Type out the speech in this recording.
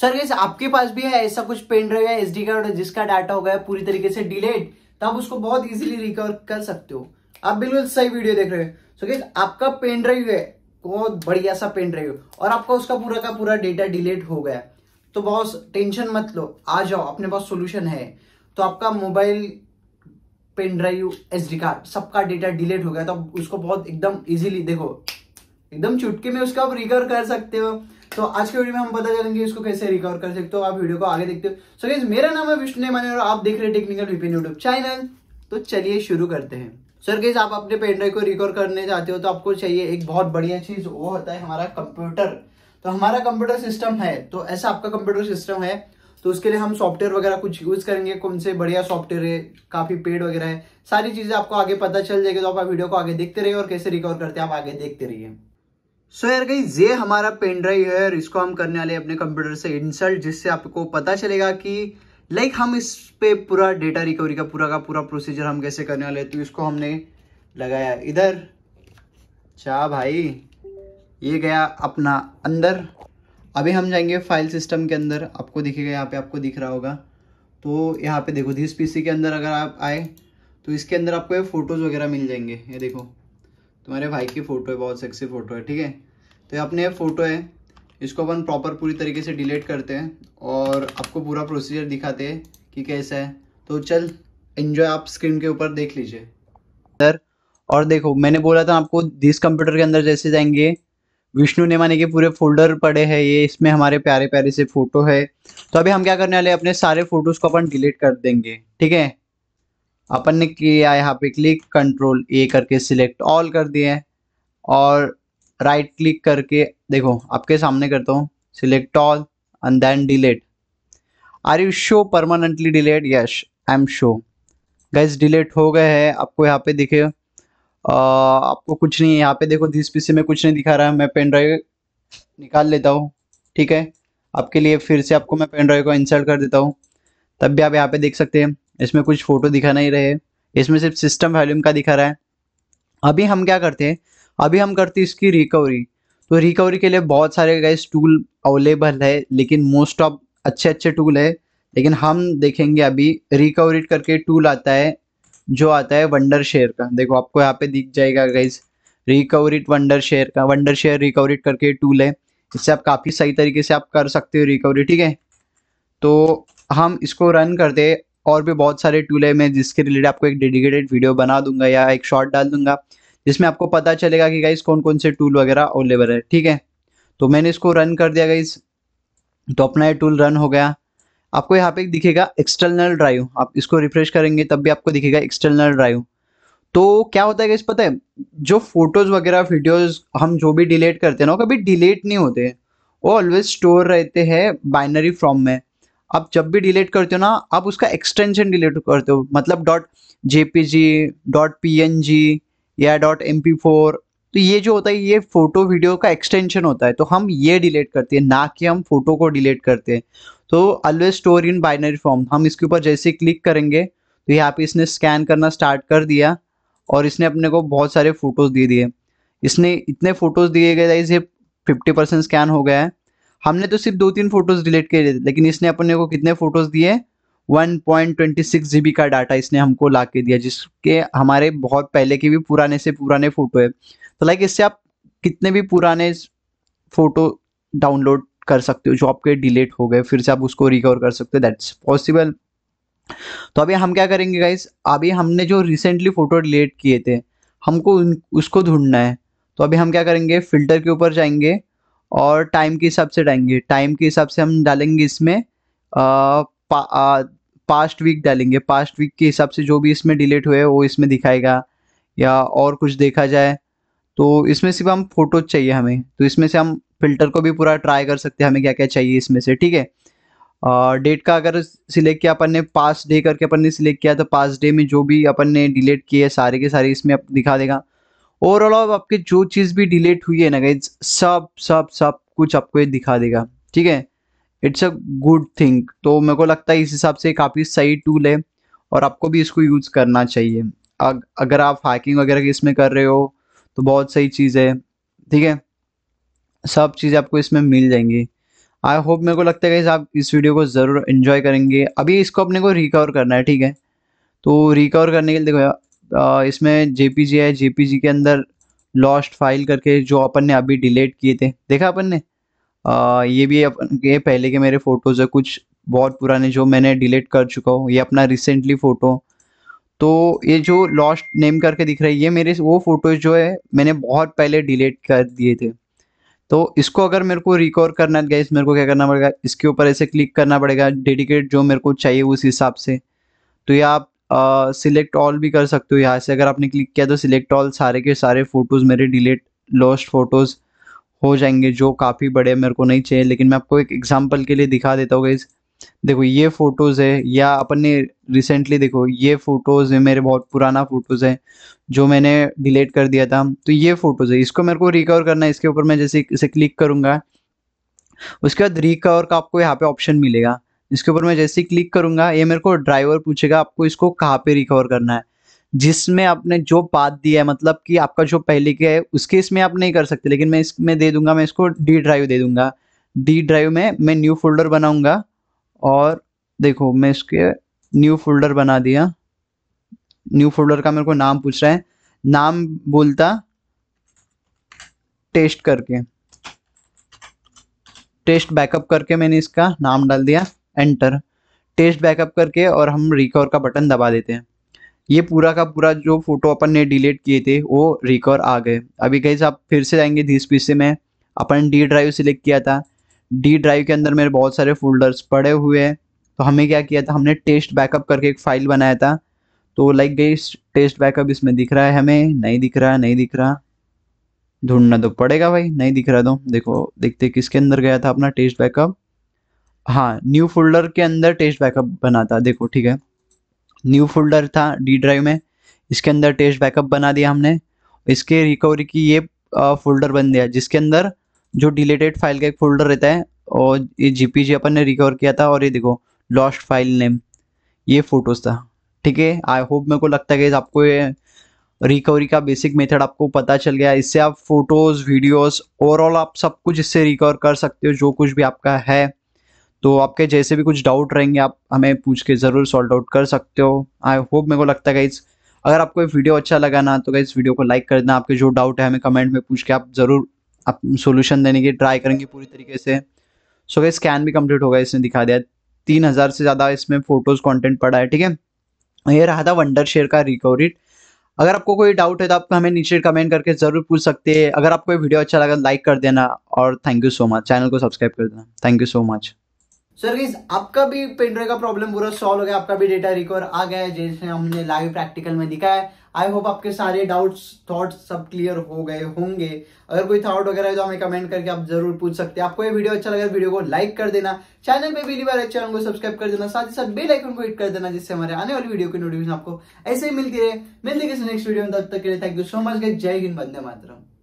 sir gas आपके पास भी है ऐसा कुछ पेन ड्राइव या एस कार्ड जिसका डाटा हो गया पूरी तरीके से डिलेट तो आप उसको बहुत इजीली रिकवर कर सकते हो आप बिल्कुल सही वीडियो देख रहे हो सो गैस आपका पेन ड्राइव है बहुत बढ़िया सा पेन ड्राइव और आपका उसका पूरा का पूरा डेटा डिलीट हो गया तो बॉस टेंशन मत लो आ जाओ अपने पास सोल्यूशन है तो आपका mobile pen drive SD card सबका डेटा डिलीट हो गया तो उसको बहुत एकदम इजीली देखो एकदम चुटकी में उसका आप रिकवर कर सकते हो तो आज के वीडियो में हम पता चलेंगे इसको कैसे रिकवर कर सकते हो आप वीडियो को आगे देखते हो सो so, मेरा नाम है विष्णु नेमाने और आप देख रहे हैं टेक्निकल विपिन यूट्यूब चैनल तो चलिए शुरू करते हैं सर गेज आप अपने पेनड्राइव को रिकवर करने जाते हो तो आपको चाहिए एक बहुत बढ़िया चीज वो होता है हमारा कंप्यूटर तो हमारा कंप्यूटर सिस्टम है तो ऐसा आपका कंप्यूटर सिस्टम है तो उसके लिए हम सॉफ्टवेयर वगैरह कुछ यूज करेंगे कौन से बढ़िया सॉफ्टवेयर है काफी पेड वगैरह है सारी चीजें आपको आगे पता चल जाएगी तो आप वीडियो को आगे देखते रहिए और कैसे रिकवर करते हैं आप आगे देखते रहिए सो यार गई ये हमारा पेन ड्राइव है और इसको हम करने वाले अपने कंप्यूटर से इंसल्ट जिससे आपको पता चलेगा कि लाइक हम इस पे पूरा डेटा रिकवरी का पूरा का पूरा प्रोसीजर हम कैसे करने वाले तो इसको हमने लगाया इधर चाह भाई ये गया अपना अंदर अभी हम जाएंगे फाइल सिस्टम के अंदर आपको दिखेगा यहाँ पे आपको दिख रहा होगा तो यहाँ पे देखो दिस पीसी के अंदर अगर आप आए तो इसके अंदर आपको ये फ़ोटोज़ वगैरह मिल जाएंगे ये देखो तुम्हारे भाई की फ़ोटो है बहुत सेक्सी फ़ोटो है ठीक है तो ये अपने फ़ोटो है इसको अपन प्रॉपर पूरी तरीके से डिलीट करते हैं और आपको पूरा प्रोसीजर दिखाते हैं कि कैसा है तो चल एंजॉय आप स्क्रीन के ऊपर देख लीजिए सर और देखो मैंने बोला था आपको दिस कंप्यूटर के अंदर जैसे जाएंगे विष्णु नेमाने के पूरे फोल्डर पड़े हैं ये इसमें हमारे प्यारे प्यारे से फोटो है तो अभी हम क्या करने वाले अपने सारे फोटोज को अपन डिलीट कर देंगे ठीक है अपन ने किया यहाँ पे क्लिक कंट्रोल ए करके सिलेक्ट ऑल कर दिए और राइट क्लिक करके देखो आपके सामने करता हूँ select all and then delete are you sure permanently delete yes I am sure guys delete हो गए हैं आपको यहाँ पे दिखे आ, आपको कुछ नहीं है यहाँ पे देखो दिस पीछे में कुछ नहीं दिखा रहा है मैं पेन ड्राइव निकाल लेता हूँ ठीक है आपके लिए फिर से आपको मैं पेन ड्राइव को इंसर्ट कर देता हूँ तब भी आप यहाँ पे देख सकते हैं इसमें कुछ फोटो दिखा नहीं रहे इसमें सिर्फ सिस्टम वॉल्यूम का दिखा रहा है अभी हम क्या करते हैं अभी हम करते हैं इसकी रिकवरी तो रिकवरी के लिए बहुत सारे गैस टूल अवेलेबल है लेकिन मोस्ट ऑफ अच्छे अच्छे टूल है लेकिन हम देखेंगे अभी रिकवरी करके टूल आता है जो आता है वंडर शेयर का देखो आपको यहाँ पे दिख जाएगा गाइज रिकवरी वंडर शेयर का वंडर शेयर रिकवरीट करके टूल है इससे आप काफ़ी सही तरीके से आप कर सकते हो रिकवरी ठीक है तो हम इसको रन करते और भी बहुत सारे टूल है मैं जिसके रिलेटेड आपको एक डेडिकेटेड वीडियो बना दूंगा या एक शॉर्ट डाल दूंगा जिसमें आपको पता चलेगा कि गाइस कौन कौन से टूल वगैरह अवेलेबल है ठीक है तो मैंने इसको रन कर दिया गाइस तो अपना ये टूल रन हो गया आपको यहाँ पे दिखेगा एक्सटर्नल ड्राइव आप इसको रिफ्रेश करेंगे तब भी आपको दिखेगा एक्सटर्नल ड्राइव तो क्या होता है गाइस पता है जो फोटोज वगैरह वीडियोज हम जो भी डिलीट करते हैं ना कभी डिलीट नहीं होते वो ऑलवेज स्टोर रहते हैं बाइनरी फॉर्म में आप जब भी डिलीट करते हो ना आप उसका एक्सटेंशन डिलीट करते हो मतलब डॉट जी डॉट जी या डॉट एम फोर तो ये जो होता है ये फोटो वीडियो का एक्सटेंशन होता है तो हम ये डिलीट करते हैं ना कि हम फोटो को डिलीट करते हैं तो always store in binary form हम इसके ऊपर जैसे क्लिक करेंगे तो यहाँ पे इसने स्कैन करना स्टार्ट कर दिया और इसने अपने को बहुत सारे फ़ोटोज़ दे दिए इसने इतने फ़ोटोज़ दिए गए ये फिफ्टी परसेंट स्कैन हो गया है हमने तो सिर्फ दो तीन फोटोज डिलीट किए लेकिन इसने अपने को कितने फोटोज दिए 1.26 जीबी का डाटा इसने हमको ला के दिया जिसके हमारे बहुत पहले के भी पुराने से पुराने फोटो है तो लाइक इससे आप कितने भी पुराने फोटो डाउनलोड कर सकते हो जो आपके डिलीट हो गए फिर से आप उसको रिकवर कर सकते हो दैट्स पॉसिबल तो अभी हम क्या करेंगे गाइज अभी हमने जो रिसेंटली फ़ोटो डिलीट किए थे हमको उसको ढूंढना है तो अभी हम क्या करेंगे फ़िल्टर के ऊपर जाएंगे और टाइम के हिसाब से डालेंगे टाइम के हिसाब से हम डालेंगे इसमें पास्ट वीक डालेंगे पास्ट वीक के हिसाब से जो भी इसमें डिलीट हुए वो इसमें दिखाएगा या और कुछ देखा जाए तो इसमें सिर्फ हम फोटोज चाहिए हमें तो इसमें से हम फिल्टर को भी पूरा ट्राई कर सकते हैं हमें क्या क्या चाहिए इसमें से ठीक है डेट का अगर सिलेक्ट किया अपन ने पास्ट डे करके अपन ने सिलेक्ट किया तो पास्ट डे में जो भी अपन ने डिलीट किए सारे के सारे इसमें दिखा देगा ओवरऑल आपके जो चीज़ भी डिलीट हुई है ना गाइज सब सब सब कुछ आपको ये दिखा देगा ठीक है इट्स अ गुड थिंग तो मेरे को लगता है इस हिसाब से काफ़ी सही टूल है और आपको भी इसको यूज़ करना चाहिए अग, अगर आप हैकिंग वगैरह इसमें कर रहे हो तो बहुत सही चीज़ है ठीक है सब चीज़ें आपको इसमें मिल जाएंगी आई होप मेरे को लगता है आप इस वीडियो को ज़रूर इंजॉय करेंगे अभी इसको अपने को रिकवर करना है ठीक है तो रिकवर करने के लिए देखो यार इसमें जेपीजी है जेपीजी के अंदर लॉस्ट फाइल करके जो अपन ने अभी डिलीट किए थे देखा अपन ने आ, ये भी अपन के पहले के मेरे फ़ोटोज़ है कुछ बहुत पुराने जो मैंने डिलीट कर चुका हूँ ये अपना रिसेंटली फ़ोटो तो ये जो लॉस्ट नेम करके दिख रहा है ये मेरे वो फ़ोटोज़ जो है मैंने बहुत पहले डिलीट कर दिए थे तो इसको अगर मेरे को रिकॉर्ड करना है गैस मेरे को क्या करना पड़ेगा इसके ऊपर ऐसे क्लिक करना पड़ेगा डेडिकेट जो मेरे को चाहिए उस हिसाब से तो ये आप सिलेक्ट ऑल भी कर सकते हो यहाँ से अगर आपने क्लिक किया तो सिलेक्ट ऑल सारे के सारे फ़ोटोज़ मेरे डिलीट लॉस्ट फ़ोटोज़ हो जाएंगे जो काफ़ी बड़े मेरे को नहीं चाहिए लेकिन मैं आपको एक एग्जाम्पल के लिए दिखा देता हूँ गाइज़ देखो ये फ़ोटोज़ है या अपन ने रिसेंटली देखो ये फ़ोटोज़ है मेरे बहुत पुराना फ़ोटोज़ है जो मैंने डिलीट कर दिया था तो ये फ़ोटोज़ है इसको मेरे को रिकवर करना है इसके ऊपर मैं जैसे इसे क्लिक करूँगा उसके बाद रिकवर का आपको यहाँ पे ऑप्शन मिलेगा इसके ऊपर मैं जैसे ही क्लिक करूंगा ये मेरे को ड्राइवर पूछेगा आपको इसको कहाँ पे रिकवर करना है जिसमें आपने जो पाथ दिया है मतलब कि आपका जो पहले के है उसके इसमें आप नहीं कर सकते लेकिन मैं इसमें दे दूंगा मैं इसको डी ड्राइव दे दूंगा डी ड्राइव में मैं न्यू फोल्डर बनाऊंगा और देखो मैं इसके न्यू फोल्डर बना दिया न्यू फोल्डर का मेरे को नाम पूछ रहा है नाम बोलता टेस्ट करके टेस्ट बैकअप करके मैंने इसका नाम डाल दिया एंटर टेस्ट बैकअप करके और हम रिकवर का बटन दबा देते हैं ये पूरा का पूरा जो फोटो अपन ने डिलीट किए थे वो रिकवर आ गए अभी कहीं आप फिर से जाएंगे धीस पी से मैं अपन डी ड्राइव सिलेक्ट किया था डी ड्राइव के अंदर मेरे बहुत सारे फोल्डर्स पड़े हुए हैं तो हमें क्या किया था हमने टेस्ट बैकअप करके एक फ़ाइल बनाया था तो लाइक गई टेस्ट बैकअप इसमें दिख रहा है हमें नहीं दिख रहा नहीं दिख रहा ढूंढना तो पड़ेगा भाई नहीं दिख रहा तो देखो देखते किसके अंदर गया था अपना टेस्ट बैकअप हाँ न्यू फोल्डर के अंदर टेस्ट बैकअप बना था देखो ठीक है न्यू फोल्डर था डी ड्राइव में इसके अंदर टेस्ट बैकअप बना दिया हमने इसके रिकवरी की ये फोल्डर बन दिया जिसके अंदर जो डिलेटेड फाइल का एक फोल्डर रहता है और ये जीपीजी अपन ने रिकवर किया था और ये देखो लॉस्ट फाइल नेम ये फोटोज था ठीक है आई होप मेरे को लगता है कि आपको ये रिकवरी का बेसिक मेथड आपको पता चल गया इससे आप फोटोज वीडियोस ओवरऑल आप सब कुछ इससे रिकवर कर सकते हो जो कुछ भी आपका है तो आपके जैसे भी कुछ डाउट रहेंगे आप हमें पूछ के ज़रूर सॉल्ट आउट कर सकते हो आई होप मेरे को लगता है गाइज़ अगर आपको ये वीडियो अच्छा लगा ना तो इस वीडियो को लाइक कर देना आपके जो डाउट है हमें कमेंट में पूछ के आप ज़रूर आप सोल्यूशन देने की ट्राई करेंगे पूरी तरीके से सो गई स्कैन भी कम्प्लीट होगा इसने दिखा दिया तीन हज़ार से ज़्यादा इसमें फोटोज़ कंटेंट पड़ा है ठीक है ये रहा था वंडर शेयर का रिकवरी अगर आपको कोई डाउट है तो आप हमें नीचे कमेंट करके ज़रूर पूछ सकते हैं अगर आपको वीडियो अच्छा लगा लाइक कर देना और thank you so much channel को सब्सक्राइब कर देना thank you so much sir guys आपका भी पेंड्रे का प्रॉब्लम पूरा सॉल्व हो गया आपका भी डेटा रिकवर आ गया है जैसे हमने लाइव प्रैक्टिकल में दिखा है आई होप आपके सारे डाउट्स थॉट्स सब क्लियर हो गए होंगे अगर कोई थॉट वगैरह है तो हमें कमेंट करके आप जरूर पूछ सकते हैं आपको ये वीडियो अच्छा लगा वीडियो तो को लाइक कर देना चैनल पे पहली बार अच्छा चैनल को सब्सक्राइब कर देना साथ ही साथ बेल आइकन को हिट कर देना जिससे हमारे आने वाली वीडियो की नोटिफिकेशन आपको ऐसे ही मिलती रहे मिलती किसी नेक्स्ट वीडियो में तब तक के लिए थैंक यू सो मच गए जय हिंद बंदे मातरम